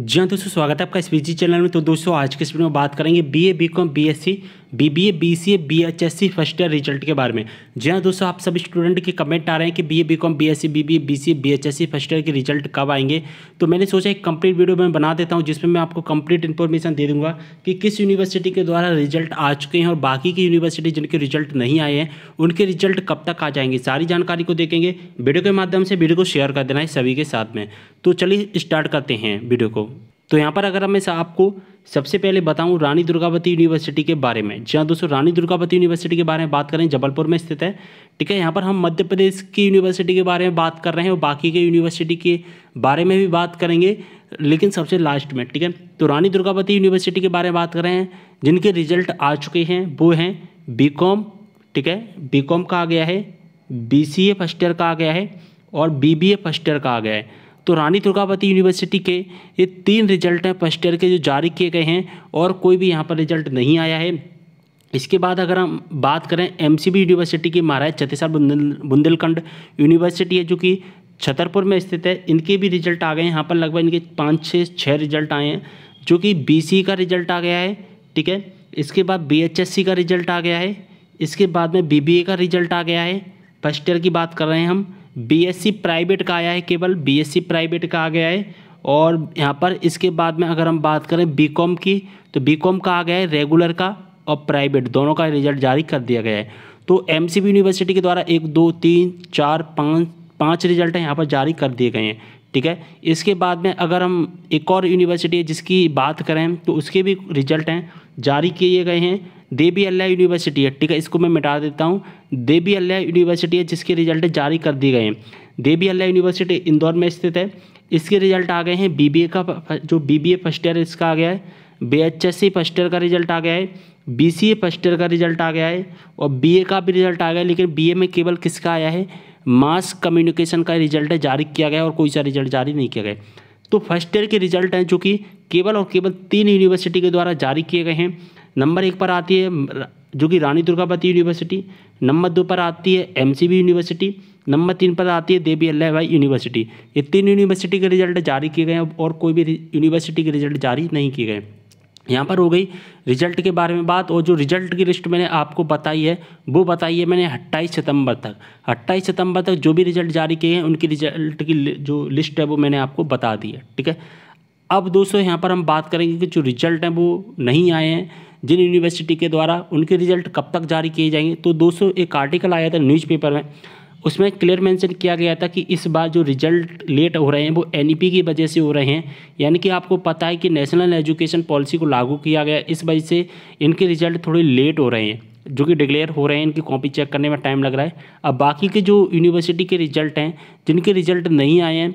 जी हाँ दोस्तों स्वागत है आपका इस बीजी चैनल में तो दोस्तों आज के इस वीडियो में बात करेंगे B A B com B S C B B A B C A B H S C first year result के बारे में जी हाँ दोस्तों आप सभी स्टूडेंट के कमेंट आ रहे हैं कि B A B com B S C B B A B C A B H S C first year के रिजल्ट कब आएंगे तो मैंने सोचा एक कंप्लीट वीडियो मैं बना देता हूँ जिसमें मैं आपको कंप्लीट इन्फॉर्मेशन दे दूँगा कि किस यूनिवर्सिटी के द्वारा रिजल्ट आ चुके हैं और बाकी की यूनिवर्सिटी जिनके रिजल्ट नहीं आए हैं उनके रिजल्ट कब तक आ जाएंगे सारी जानकारी को देखेंगे वीडियो के माध्यम से वीडियो को शेयर कर देना है सभी के साथ में तो चलिए स्टार्ट करते हैं वीडियो को तो यहाँ पर अगर मैं आपको सबसे पहले बताऊँ रानी दुर्गावती यूनिवर्सिटी के बारे में जी हाँ दोस्तों रानी दुर्गावती यूनिवर्सिटी के बारे में बात करें जबलपुर में स्थित है ठीक है यहाँ पर हम मध्य प्रदेश की यूनिवर्सिटी के बारे में बात कर रहे हैं और बाकी के यूनिवर्सिटी के बारे में भी बात करेंगे लेकिन सबसे लास्ट में ठीक है तो रानी दुर्गावती यूनिवर्सिटी के बारे में बात कर रहे हैं जिनके रिजल्ट आ चुके हैं वो हैं बी ठीक है बी का आ गया है बी फर्स्ट ईयर का आ गया है और बी फर्स्ट ईयर का आ गया है तो रानी दुर्गावती यूनिवर्सिटी के ये तीन रिजल्ट हैं फर्स्ट ईयर के जो जारी किए गए हैं और कोई भी यहाँ पर रिजल्ट नहीं आया है इसके बाद अगर हम बात करें एमसीबी यूनिवर्सिटी की महाराज छत्तीसगढ़ बुंदेलखंड यूनिवर्सिटी है जो कि छतरपुर में स्थित है इनके भी रिजल्ट आ गए हैं यहाँ पर लगभग इनके पाँच छः छः रिजल्ट आए हैं जो कि बी का रिजल्ट आ गया है ठीक है इसके बाद बी का रिजल्ट आ गया है इसके बाद में बी का रिजल्ट आ गया है फर्स्ट ईयर की बात कर रहे हैं हम बीएससी प्राइवेट का आया है केवल बीएससी प्राइवेट का आ गया है और यहाँ पर इसके बाद में अगर हम बात करें बीकॉम की तो बीकॉम का आ गया है रेगुलर का और प्राइवेट दोनों का रिजल्ट जारी कर दिया गया है तो एम यूनिवर्सिटी के द्वारा एक दो तीन चार पाँच पाँच रिजल्ट यहाँ पर जारी कर दिए गए हैं ठीक है इसके बाद में अगर हम एक और यूनिवर्सिटी है जिसकी बात करें तो उसके भी रिजल्ट हैं जारी किए गए हैं देवी अल्लाह यूनिवर्सिटी है ठीक है इसको मैं मिटा देता हूँ देवी अल्लाह यूनिवर्सिटी है जिसके रिजल्ट जारी कर दिए गए हैं देवी अल्लाह यूनिवर्सिटी इंदौर में स्थित है इसके रिजल्ट आ गए हैं बीबीए का जो बीबीए फर्स्ट ईयर इसका आ गया है B H S C first year का रिजल्ट आ गया है B C A first year का रिजल्ट आ गया है और बी ए का भी रिजल्ट आ गया है लेकिन बी ए में केवल किसका आया है मास कम्युनिकेशन का रिजल्ट है जारी किया गया और कोई सा रिजल्ट जारी नहीं किया गया तो फर्स्ट ईयर के रिजल्ट हैं जो कि केवल और केवल तीन यूनिवर्सिटी के द्वारा जारी किए गए हैं नंबर एक पर आती है जो कि रानी दुर्गावती यूनिवर्सिटी नंबर दो पर आती है एम यूनिवर्सिटी नंबर तीन पर आती है देवी भाई यूनिवर्सिटी ये तीन यूनिवर्सिटी के रिजल्ट जारी किए गए हैं और कोई भी यूनिवर्सिटी के रिजल्ट जारी नहीं किए गए यहाँ पर हो गई रिजल्ट के बारे में बात और जो रिजल्ट की लिस्ट मैंने आपको बताई है वो बताई है मैंने अट्ठाईस सितंबर तक अट्ठाईस सितंबर तक जो भी रिजल्ट जारी किए हैं उनकी रिजल्ट की जो लिस्ट है वो मैंने आपको बता दी है ठीक है अब दोस्तों यहाँ पर हम बात करेंगे कि जो रिजल्ट हैं वो नहीं आए हैं जिन यूनिवर्सिटी के द्वारा उनके रिजल्ट कब तक जारी किए जाएंगे तो दोस्तों एक आर्टिकल आया था न्यूज़पेपर में उसमें क्लियर मेंशन किया गया था कि इस बार जो रिजल्ट लेट हो रहे हैं वो एन की वजह से हो रहे हैं यानी कि आपको पता है कि नेशनल एजुकेशन पॉलिसी को लागू किया गया इस वजह से इनके रिजल्ट थोड़े लेट हो रहे हैं जो कि डिक्लेयर हो रहे हैं इनकी कॉपी चेक करने में टाइम लग रहा है अब बाकी के जो यूनिवर्सिटी के रिजल्ट हैं जिनके रिजल्ट नहीं आए हैं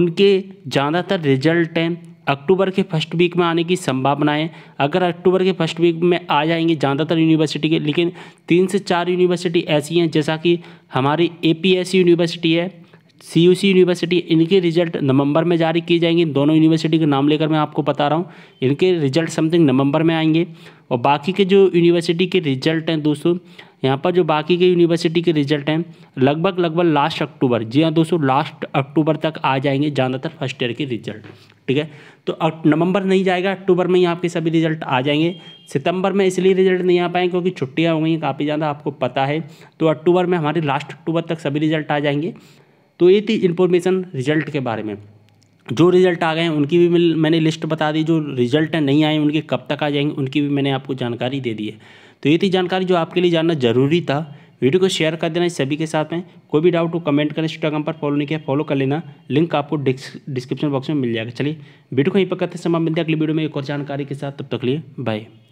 उनके ज़्यादातर रिजल्ट हैं अक्टूबर के फर्स्ट वीक में आने की संभावना है अगर अक्टूबर के फर्स्ट वीक में आ जाएंगे ज़्यादातर यूनिवर्सिटी के लेकिन तीन से चार यूनिवर्सिटी ऐसी हैं जैसा कि हमारी ए यूनिवर्सिटी है सी यू यूनिवर्सिटी इनके रिजल्ट नवंबर में जारी किए जाएंगे दोनों यूनिवर्सिटी के नाम लेकर मैं आपको बता रहा हूँ इनके रिजल्ट समथिंग नवंबर में आएंगे और बाकी के जो यूनिवर्सिटी के रिजल्ट हैं दोस्तों यहाँ पर जो बाकी के यूनिवर्सिटी के रिजल्ट हैं लगभग लगभग लास्ट अक्टूबर जी हाँ दोस्तों लास्ट अक्टूबर तक आ जाएंगे ज़्यादातर फर्स्ट ईयर के रिजल्ट ठीक है तो नवंबर नहीं जाएगा अक्टूबर में ही आपके सभी रिजल्ट आ जाएंगे सितंबर में इसलिए रिजल्ट नहीं आ पाए क्योंकि छुट्टियाँ हो गई काफ़ी ज़्यादा आपको पता है तो अक्टूबर में हमारे लास्ट अक्टूबर तक सभी रिजल्ट आ जाएंगे तो ये थी इन्फॉर्मेशन रिजल्ट के बारे में जो रिजल्ट आ गए हैं उनकी भी मैंने लिस्ट बता दी जो रिजल्ट नहीं आए उनके कब तक आ जाएंगे उनकी भी मैंने आपको जानकारी दे दी है तो ये थी जानकारी जो आपके लिए जानना ज़रूरी था वीडियो को शेयर कर देना सभी के साथ में कोई भी डाउट हो कमेंट करें इंस्टाग्राम पर फॉलो नहीं किया फॉलो कर लेना लिंक आपको डिस्क्रिप्शन बॉक्स में मिल जाएगा चलिए वीडियो को यहीं पर करते समय मिलते हैं अगली वीडियो में एक और जानकारी के साथ तब तक लिए बाय